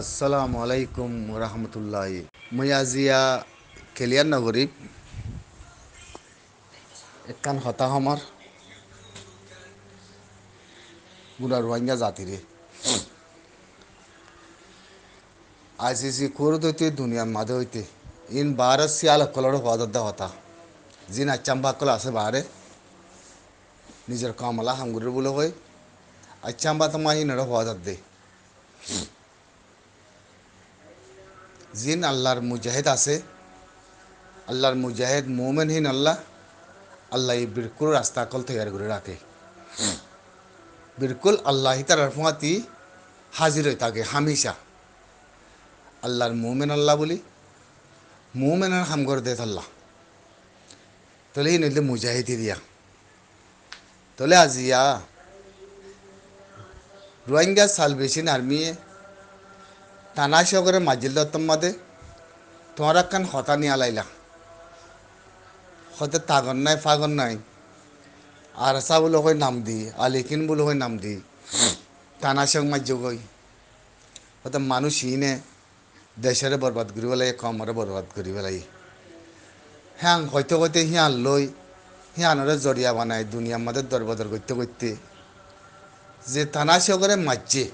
আসসালামু আলাইকুম রহমতুল্লাহ মই আজিয়া খেলিয়ার নগরীব একান হতাশ আমার গোটা রোহিঙ্গা জাতিরে আইসিসি কোরত হইতে দুনিয়ার মাঝে হইতে ইন ভারত শিয়াল সকলের হওয়া হতা যিন আচ্ছাম্বাকল আছে বাহারে নিজের কামলা হামগুড়ির বলে হয় আচ্ছাম্বা তোমার ইনারা হওয়া দে জিন আল্লাহর মুজাহেদ আছে আল্লাহর মুজাহেদ মোমেনহীন আল্লাহ আল্লাহ বিরকুল রাস্তা কল তৈরি করে রাখে বিরকুল আল্লাহ তার রফমাতি হাজির হয়ে থাকে হামিশা আল্লাহর মোমেন আল্লাহ বলি মোমেনের হামগর দে আল্লাহ তলে এই নইলে মুজাহিদি দিয়া তলে আজিয়া রোহিঙ্গা সালভেশন আর্মিয়ে টানা সগরে মাজিল দত্তম মাদে তোমার একখান হতা নিয়ে আলাইলা হতে তাগন নাই ফাগন নাই আরসা বলে হয়ে নাম দি আলিকিন বলে হয়ে নাম দি টানা সঙ্গ মাজ্য গই হতে মানুষ ইনে দেশের বরবাদ করিব লাগে কমরে বরবাদ করিব লাগে হ্যাঁ হয়তো হইতে হিয়ান লই হিয়ানরে জরিয়া বানাই দুনিয়া আমাদের দরবদর করতে করতে যে টানা সগরে মারছে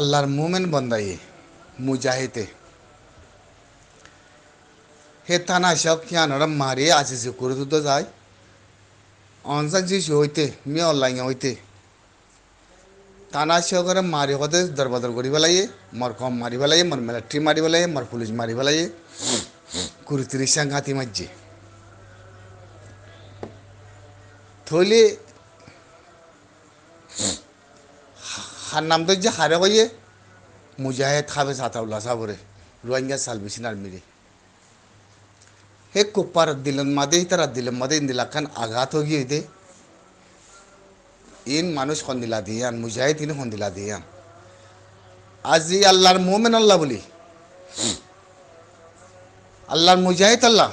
আল্লাহর মোমেন বন্দাই মুজাহিদে হে থানা সব খিয়ানরা মারিয়ে আছে যে করে দিতে যায় অনসাক জিসু হইতে মি অনলাইন হইতে থানা সহকারে মারি হতে দরবাদর করি পেলাইয়ে মর কম মারি পেলাইয়ে মর মিলিটারি মারি পেলাইয়ে মর পুলিশ মারি পেলাইয়ে কুড়ি তিরিশ সাংঘাতি মারছে থইলে হার নাম তো যে হারে কইয়ে মুজাহেদ হাফেজ আতাউল্লাহ সাবরে রোহিঙ্গা সালভিসিন আর্মিরে হে কুপার দিলেন মাদে তারা দিলেন মাদে ইন্দিলাখান আঘাত হয়ে গিয়ে দে ইন মানুষ সন্দিলা দিয়ান মুজাহিদ ইন সন্দিলা দিয়ান আজি আল্লাহর মোমেন আল্লাহ বলি আল্লাহর মুজাহিদ আল্লাহ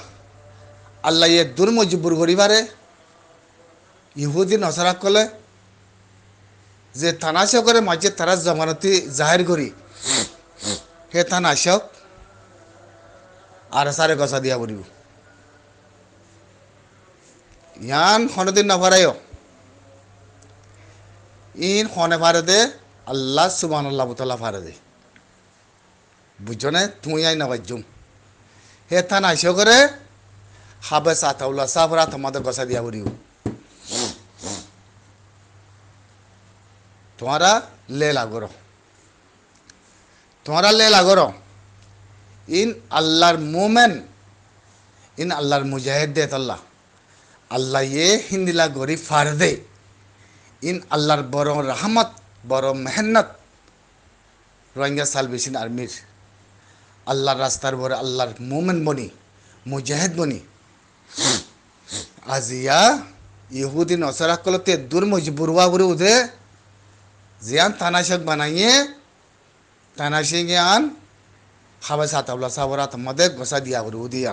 আল্লাহ ইয়ে দুর্মজবুর করিবারে ইহুদিন হসরাক কলে যে থানাশকের মাঝে তারা জমানতি জাহির করি হে থানাশক আর সারে গছা দিয়া পড়িব ইয়ান সনদিন নভরায় ইন সনে ভারে দে আল্লাহ সুবান আল্লাহ বুতলা ভারে দে বুঝছনে তুই আই নাবাজুম হে থানাশকরে হাবে সাতাউলা সাফরা তোমাদের গছা দিয়া পড়িব তোমরা লে লাগর তোমরা লে লাগর ইন আল্লাহর মোমেন ইন আল্লাহর মুজাহিদ দে আল্লাহ আল্লাহ এ হিন্দিলা গরি ফার ইন আল্লাহর বড় রহমত বড় মেহনত রোহিঙ্গা সালভেশন আর্মির আল্লাহর রাস্তার বড় আল্লাহর মোমেন বনি মুজাহিদ বনি আজিয়া ইহুদিন অসরাকলতে দূর মজবুরওয়া উদে जियान तानाशक বানাইয়ে तानाशी ज्ञान खावे साथ अबला सावरा तो मदे घुसा दिया गुरु दिया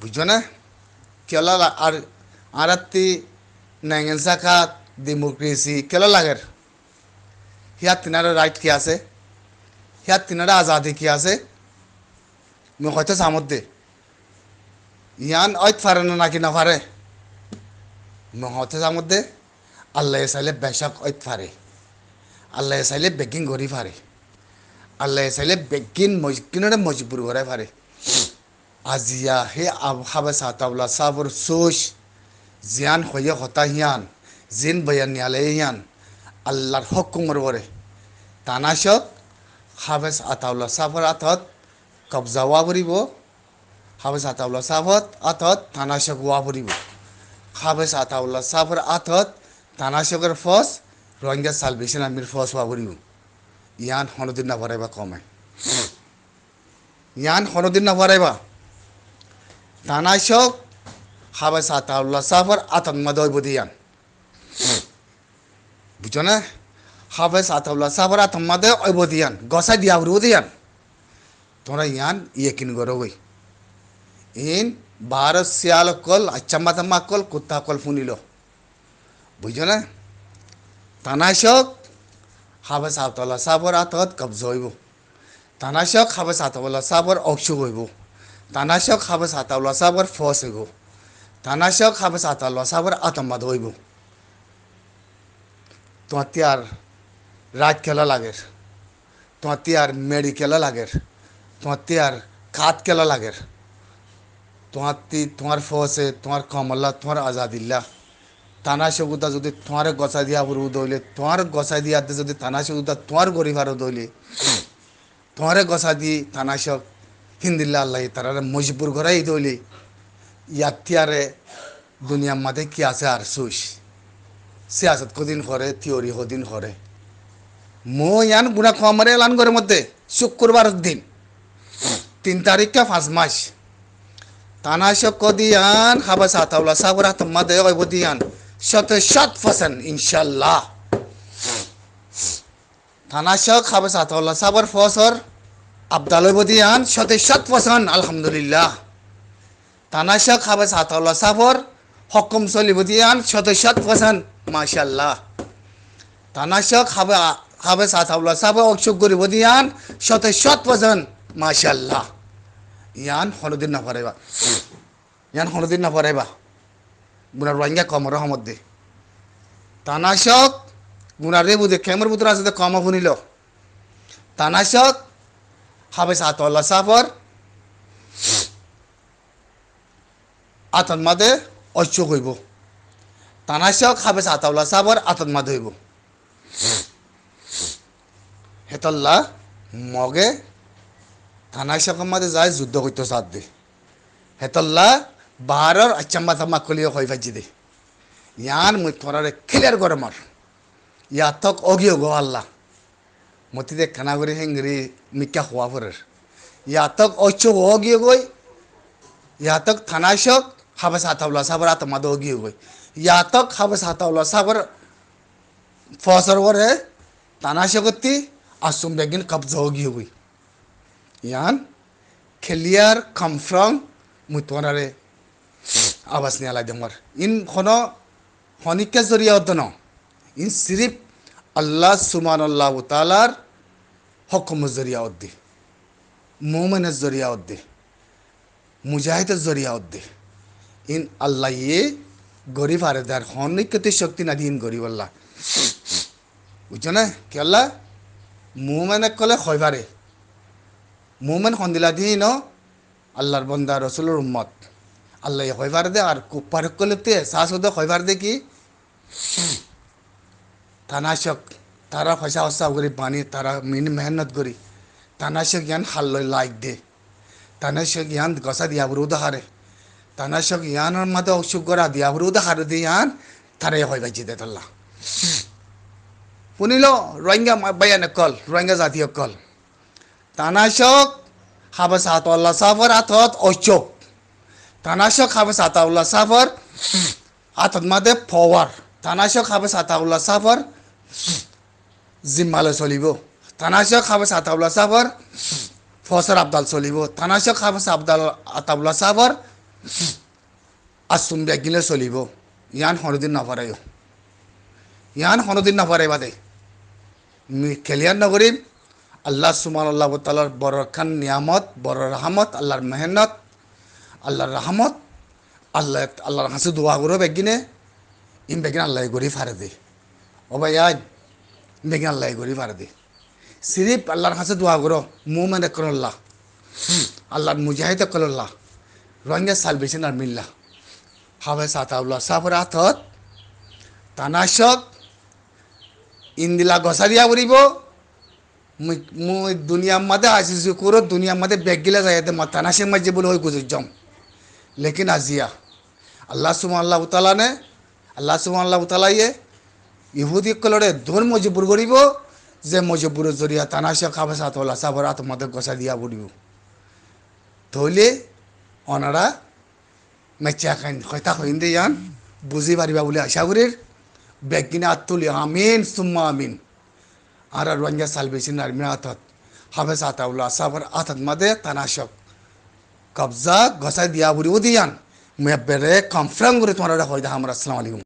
বুঝছো না কেলা আর আরাত্তি ন্যাংসা খাত ডেমোক্রেসি কেলা লাগের হিয়া তিনারা রাইট কি আছে হিয়া তিনারা আজাদি কি আছে মই হয়তো চামত দে ইয়ান অইত ফারে না নাকি নাফারে মই হয়তো চামত দে আল্লাহ চাইলে বেশাক কত ফারে আল্লাহ চাইলে বেগিন গড়ি ফারে আল্লাহ চাইলে বেগিন কিনরে মজবুর করে ফারে আজিয়া হে আবহাবে সাতাউলা সাবর সোস জিয়ান হইয়ে হতা হিয়ান জিন বয়ান নিয়ালে হিয়ান আল্লাহর হকুমর বরে তানাশক হাবেস আতাউল্লা সাফর আঠত কবজা ওয়া ভরিব হাবেস আতাউল্লা সাফত আঠত তানাশক ওয়া ভরিব হাবেস আতাউল্লা সাফর আঠত তানাশকের ফস রোহিঙ্গা সালভেশন আর্মির ফস বাবরিও ইয়ান হনদিন না ভরাইবা কমে ইয়ান হনদিন না ভরাইবা তানাশক হাবাই সাতাউল্লাহ সাফর আতঙ্কবাদ হইব ইয়ান বুঝো না হাবাই সাতাউল্লাহ সাফর আতঙ্কবাদ দিয়ান গসাই দিয়া দিয়ান তোমরা ইয়ান ইয়ে কিন গরবই ইন বারো শিয়াল কল আচ্ছাম্মা কল কুত্তা কল ফুনিল বুঝো না তানাশক হাবে সাতলা সাবর আঁতত কবজ হইব তানাশক হাবে সাতলা সাবর অসুখ হইব তানাশক হাবে সাতলা সাবর ফস হইব তানাশক হাবে সাতলা সাবর আতম্বাদ হইব তোমাতে আর রাত খেলা লাগের তোমাতে আর মেড়ি খেলা লাগের তোমাতে আর কাত খেলা লাগের তোমার তোমার ফসে তোমার কমল্লা তোমার আজাদিল্লা থানা সেগুতা যদি তোমার গছাই দিয়া ফুরু দইলে তোমার গছা দিয়াতে যদি থানা সেগুতা তোমার গরিবার দইলে তোমার গছা দি থানা সব হিন্দিল্লা আল্লাহ তার মজিপুর ঘরাই দইলে ইয়াতিয়ারে দুনিয়ার মাঝে কি আছে আর সুইস আছে কদিন করে থিওরি হদিন করে মো ইয়ান গুণা খামারে এলান করে মধ্যে শুক্রবার দিন তিন তারিখে পাঁচ মাস তানা শক দিয়ান খাবার সাতাউলা সাবরা তোমাদের দিয়ান শত শত ফসন ইনশাল্লাহ থানা শক হাবেস আতাউল্লাহ সাবর ফসর আবদালবদি আন শত শত ফসন আলহামদুলিল্লাহ থানা শক হাবেস আতাউল্লাহ সাবর হকম সলিবদি আন শত শত ফসন মাশাল্লাহ থানা শক হাবে হাবেস আতাউল্লাহ সাবর অক্ষক গরিবদি আন শত শত ফসন মাশাল্লাহ ইয়ান হলদিন না পারেবা ইয়ান হলদিন না পারেবা গুণার রোহিঙ্গা কমর সমত দে তানাশক গুণার রে বুধে কেমর বুতরা আছে কম শুনিল তানাশক হাবেস আতল্লা সাফর আতন মাদে অচ্য হইব তানাশক হাবেস আতাউল্লা সাফর আতন মাদে হইব হেতল্লা মগে থানাশক মাদে যায় যুদ্ধ করতে সাথ দে হেতল্লা ಬಾರೋರ್ ಅಚ್ಚಮ್ಮ ತಮ್ಮ ಕೊಲಿಯೋ ಹೊಯ್ವಜ್ಜಿದೆ ಯಾನ್ ಮುತ್ಕೊರರೆ ಕ್ಲಿಯರ್ ಗೊರಮರ್ ಯಾತಕ್ ಹೋಗಿಯೋ ಗೋ ಅಲ್ಲ ಮತ್ತಿದೆ ಕನಾಗುರಿ ಹೆಂಗ್ರಿ ಮಿಕ್ಕ ಹುವಾಫುರರ್ ಯಾತಕ್ ಒಚ್ಚು ಹೋಗಿಯೋ ಗೋಯ್ ಯಾತಕ್ ಥನಾಶಕ್ হাবাস হাতাউলা সাবর আতমাদ গিয়ে গই ইয়াতক হাবাস হাতাউলা সাবর ফসর করে তানাশগতি আসুম বেগিন কবজ গিয়ে গই ইয়ান খেলিয়ার কমফ্রং মুতোনারে আবাস নিয়ালাই দেমর ইন হন হনিকে জরিয়া ন ইন সিরিফ আল্লাহ সুমান আল্লাহ তালার হকম জরিয়া অদ্দি মোমেনের জরিয়া অদ্দি মুজাহিদের জরিয়া অদ্দি ইন আল্লাহ ইয়ে গরিব আরে দার হনিকতি শক্তি না ইন গরিব আল্লাহ বুঝছো না কি আল্লাহ মোমেনে কলে হয়বারে মোমেন সন্দিলা ন আল্লাহর বন্দা রসুলোর উম্মত আল্লাহ হইবার দে আর কুপার করলে তে সাহস হতে হইবার দে কি থানাশক তারা হসা হসা করি বানি তারা মিন মেহনত করি তানাশক ইয়ান হাল লাইক দে তানাশক ইয়ান গসা দিয়া দিয়াবর উদাহারে তানাশক ইয়ানোর মধ্যে অসুখ করা দিয়া দিয়াবর উদাহারে দিয়ে ইয়ান তারাই হয় বাজি দে তাল্লা শুনিল রোহিঙ্গা বাইয়ান কল রোহিঙ্গা জাতীয় কল তানাশক হাবাস হাত আল্লাহ সাহর হাতত অশোক তানাশক হবে সাতাউল্লাহ সাফর আতদ মাদে ফওয়ার তানাশক হবে সাতাউল্লাহ সাফর জিম্মালে চলিব তানাশক হবে সাতাউল্লাহ সাফর ফসর আবদাল চলিব তানাশক হবে আবদাল আতাউল্লাহ সাফর আসুম বেগিলে চলিব ইয়ান সনদিন নপৰেও ইয়ান সনদিন নপৰে বাদে খেলিয়ান নগৰীম আল্লাহ চুমান আল্লাহ তালৰ বৰখান নিয়ামত বৰ ৰহামত আল্লাহৰ মেহনত আল্লাহর রহমত আল্লাহ আল্লাহর হাসি দোয়া করো বেগিনে ইম বেগিন আল্লাহ গড়ি ফারে দে ও ভাই আজ বেগিন আল্লাহ গড়ি ফারে দে সিরিফ আল্লাহর হাসি দোয়া করো মানে একল্লাহ আল্লাহর মুজাহিদ রঙে সাল বেছে না মিল্লা হাওয়ে সাতাউল্লাহ সাপর হাতত তানাশক ইন্দিলা গসা দিয়া পড়িব মই দুনিয়া মাদে আসিছি করো দুনিয়া মাদে বেগ গিলা যাই মাতানাশে মাঝে বলে ওই গুজর জম लेकिन अजिया अल्लाह सुबह ताला নে अल्लाह सुबह ताला ये ইহুদি কলরে দোন মজবুর করিব যে মজবুরের জরিয়া তানাশা খাবাসা তোলা সাবরা তোমাদের গসা দিয়া পড়িব ধরলে ওনারা মেচা খাইন কথা হইন দে ইয়ান বুঝি পারিবা বলে আশা করির বেগিনে আত্মলি আমিন সুম্মা আমিন আর রঞ্জা সালবেসিন আর্মিনা আতত হাফেজ আতাউল্লাহ সাবর আতত মাদে তানাশক কবজা ঘষাই দিয়া বলিও দিয়ান মেব্বেরে কনফার্ম করে তোমার হয়ে দেখা আমরা আসসালামু আলাইকুম